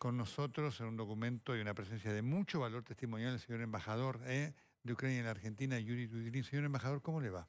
con nosotros en un documento y una presencia de mucho valor testimonial el señor embajador eh, de Ucrania en la Argentina, Yuri Dudrin. Señor embajador, ¿cómo le va?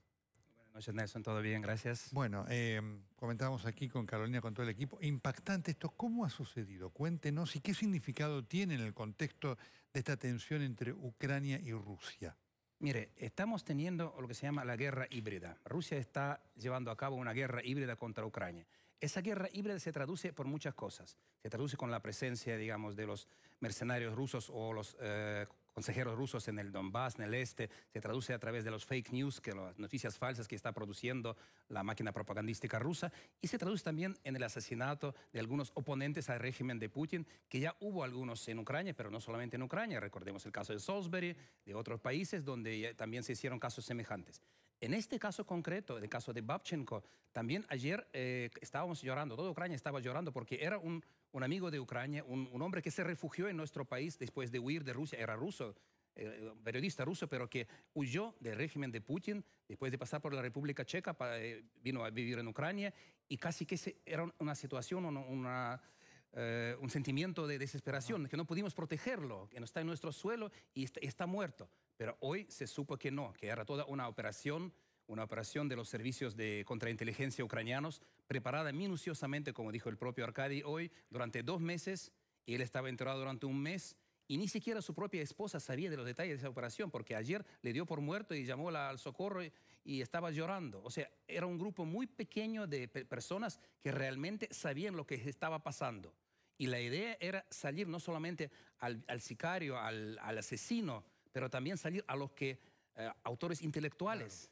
Buenas noches, Nelson. Todo bien, gracias. Bueno, em, comentábamos aquí con Carolina, con todo el equipo. Impactante esto. ¿Cómo ha sucedido? Cuéntenos y qué significado tiene en el contexto de esta tensión entre Ucrania y Rusia. Mire, estamos teniendo lo que se llama la guerra híbrida. Rusia está llevando a cabo una guerra híbrida contra Ucrania. Esa guerra híbrida se traduce por muchas cosas. Se traduce con la presencia, digamos, de los mercenarios rusos o los eh, consejeros rusos en el Donbass, en el este, se traduce a través de los fake news, que las noticias falsas que está produciendo la máquina propagandística rusa, y se traduce también en el asesinato de algunos oponentes al régimen de Putin, que ya hubo algunos en Ucrania, pero no solamente en Ucrania, recordemos el caso de Salisbury, de otros países donde también se hicieron casos semejantes. En este caso concreto, el caso de Babchenko, también ayer eh, estábamos llorando, toda Ucrania estaba llorando porque era un, amigo de Ucrania, un, hombre que se refugió en nuestro país después de huir de Rusia, era ruso, eh, periodista ruso, pero que huyó del régimen de Putin después de pasar por la República Checa, para, eh, vino a vivir en Ucrania y casi que era una situación, un sentimiento de desesperación, que no pudimos protegerlo, que no está en nuestro suelo y está muerto. Pero hoy se supo que no, que era toda una operación, una operación de los servicios de contrainteligencia ucranianos, preparada minuciosamente, como dijo el propio Arkady hoy, durante dos meses, y él estaba enterado durante un mes, y ni siquiera su propia esposa sabía de los detalles de esa operación, porque ayer le dio por muerto y llamó al socorro y, estaba llorando. O sea, era un grupo muy pequeño de personas que realmente sabían lo que estaba pasando. Y la idea era salir no solamente al, sicario, al asesino, pero también salir a los que, eh, autores intelectuales,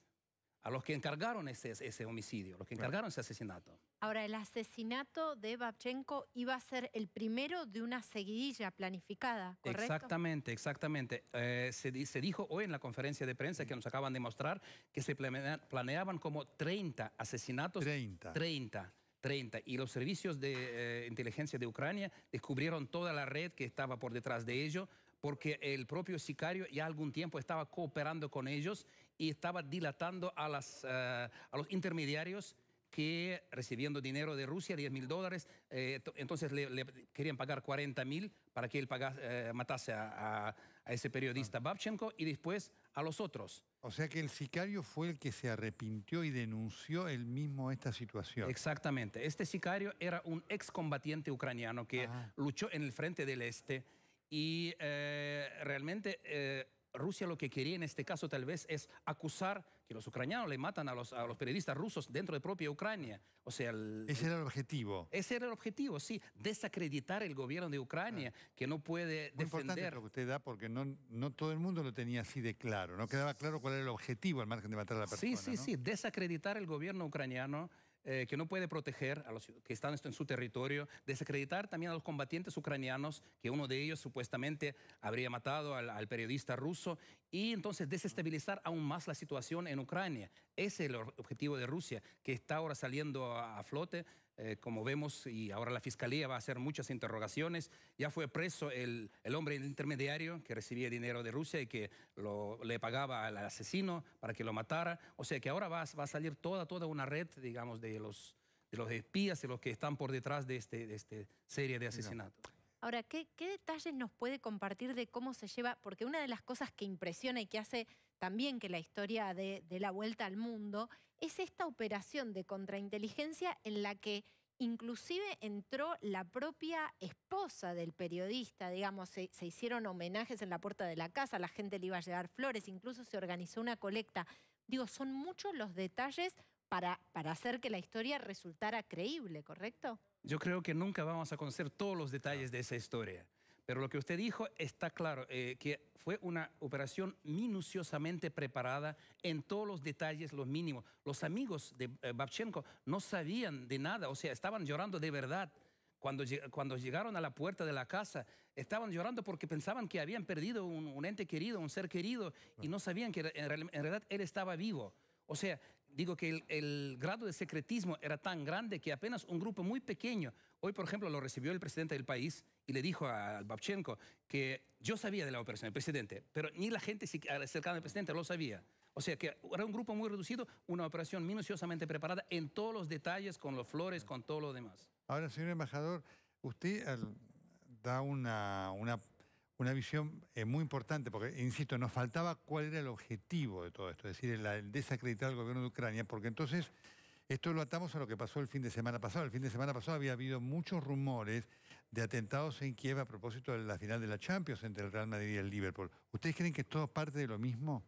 a los que encargaron ese, ese homicidio, los que encargaron ese asesinato. Ahora, el asesinato de Babchenko iba a ser el primero de una seguidilla planificada, ¿correcto? Exactamente, exactamente. Eh, se, se, dijo hoy en la conferencia de prensa que nos acaban de mostrar que se planeaban como 30 asesinatos. 30. 30. 30. Y los servicios de eh, inteligencia de Ucrania descubrieron toda la red que estaba por detrás de ello, porque el propio sicario ya algún tiempo estaba cooperando con ellos y estaba dilatando a, eh, los intermediarios que recibiendo dinero de Rusia, 10 mil dólares, eh, entonces le, querían pagar 40 mil para que él eh, matase a, ese periodista ah. Babchenko y después a los otros. O sea que el sicario fue el que se arrepintió y denunció él mismo esta situación. Exactamente. Este sicario era un excombatiente ucraniano que ah. luchó en el frente del este y eh, realmente eh, Rusia lo que quería en este caso tal vez es acusar que los ucranianos le matan a los, a los periodistas rusos dentro de propia Ucrania. O sea, ese era el objetivo. Ese era el objetivo, sí, desacreditar el gobierno de Ucrania ah. que no puede Muy defender. Importante lo que usted da porque no, no todo el mundo lo tenía así de claro, no quedaba claro cuál era el objetivo al margen de matar a la persona. Sí, sí, sí, desacreditar el gobierno ucraniano. Eh, que no puede proteger a los que están en su territorio, desacreditar también a los combatientes ucranianos, que uno de ellos supuestamente habría matado al, periodista ruso, y entonces desestabilizar aún más la situación en Ucrania. Ese es el objetivo de Rusia, que está ahora saliendo a flote. Eh, como vemos, y ahora la fiscalía va a hacer muchas interrogaciones. Ya fue preso el, el hombre intermediario que recibía dinero de Rusia y que lo, le pagaba al asesino para que lo matara. O sea que ahora va, va a salir toda, toda una red, digamos, de los, de los espías y los que están por detrás de esta de este serie de asesinatos. Ahora, ¿qué, ¿qué detalles nos puede compartir de cómo se lleva? Porque una de las cosas que impresiona y que hace también que la historia de, la vuelta al mundo, es esta operación de contrainteligencia en la que inclusive entró la propia esposa del periodista, digamos, se, hicieron homenajes en la puerta de la casa, la gente le iba a llevar flores, incluso se organizó una colecta. Digo, son muchos los detalles para, para hacer que la historia resultara creíble, ¿correcto? Yo creo que nunca vamos a conocer todos los detalles de esa historia. Pero lo que usted dijo está claro, eh, que fue una operación minuciosamente preparada en todos los detalles, los mínimos. Los amigos de eh, Babchenko no sabían de nada, o sea, estaban llorando de verdad. Cuando, cuando, llegaron a la puerta de la casa, estaban llorando porque pensaban que habían perdido un, ente querido, un ser querido, y no sabían que en realidad él estaba vivo. O sea, digo que el, grado de secretismo era tan grande que apenas un grupo muy pequeño, hoy por ejemplo lo recibió el presidente del país y le dijo a Babchenko que yo sabía de la operación, del presidente, pero ni la gente cercana al presidente lo sabía. O sea que era un grupo muy reducido, una operación minuciosamente preparada en todos los detalles, con los flores, con todo lo demás. Ahora, señor embajador, usted da una una visión eh, muy importante, porque, insisto, nos faltaba cuál era el objetivo de todo esto, es decir, el, desacreditar al gobierno de Ucrania, porque entonces esto lo atamos a lo que pasó el fin de semana pasado. El fin de semana pasado había habido muchos rumores de atentados en Kiev a propósito de la final de la Champions entre el Real Madrid y el Liverpool. ¿Ustedes creen que es todo parte de lo mismo?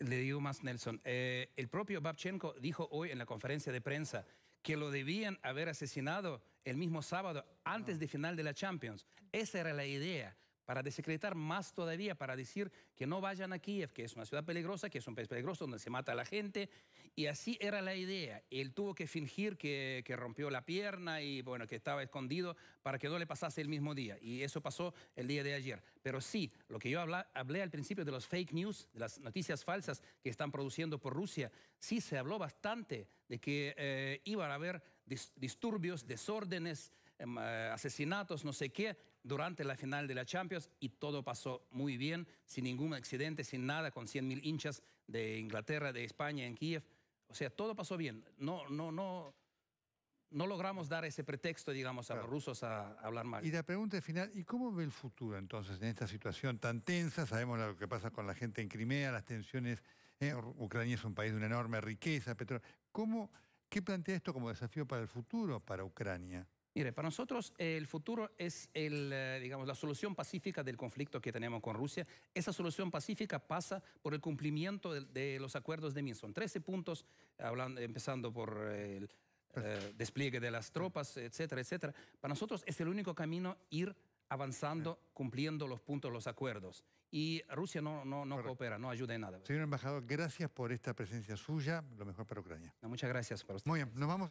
Le digo más, Nelson. Eh, el propio Babchenko dijo hoy en la conferencia de prensa que lo debían haber asesinado el mismo sábado antes de final de la Champions. Esa era la idea para desecretar más todavía, para decir que no vayan a Kiev, que es una ciudad peligrosa, que es un país peligroso donde se mata a la gente. Y así era la idea. Él tuvo que fingir que, rompió la pierna y bueno, que estaba escondido para que no le pasase el mismo día. Y eso pasó el día de ayer. Pero sí, lo que yo hablé al principio de los fake news, de las noticias falsas que están produciendo por Rusia, sí se habló bastante de que eh, iban a haber disturbios, desórdenes, em, eh, asesinatos, no sé qué, durante la final de la Champions y todo pasó muy bien, sin ningún accidente, sin nada, con 100.000 hinchas de Inglaterra, de España, en Kiev. O sea, todo pasó bien. No, no, no, no logramos dar ese pretexto, digamos, a los rusos a, hablar mal. Y la pregunta final, ¿y cómo ve el futuro entonces en esta situación tan tensa? Sabemos lo que pasa con la gente en Crimea, las tensiones. Eh, Ucrania es un país de una enorme riqueza, petróleo. ¿Cómo, ¿Qué plantea esto como desafío para el futuro, para Ucrania? Mire, para nosotros el futuro es el, eh, digamos, la solución pacífica del conflicto que tenemos con Rusia. Esa solución pacífica pasa por el cumplimiento de, los acuerdos de Minsk. Son 13 puntos, hablando, empezando por el eh, despliegue de las tropas, etcétera, etcétera. Para nosotros es el único camino ir avanzando, cumpliendo los puntos, los acuerdos. Y Rusia no, no, no coopera, no ayuda en nada. Señor embajador, gracias por esta presencia suya. Lo mejor para Ucrania. muchas gracias para usted. Muy bien, nos vamos.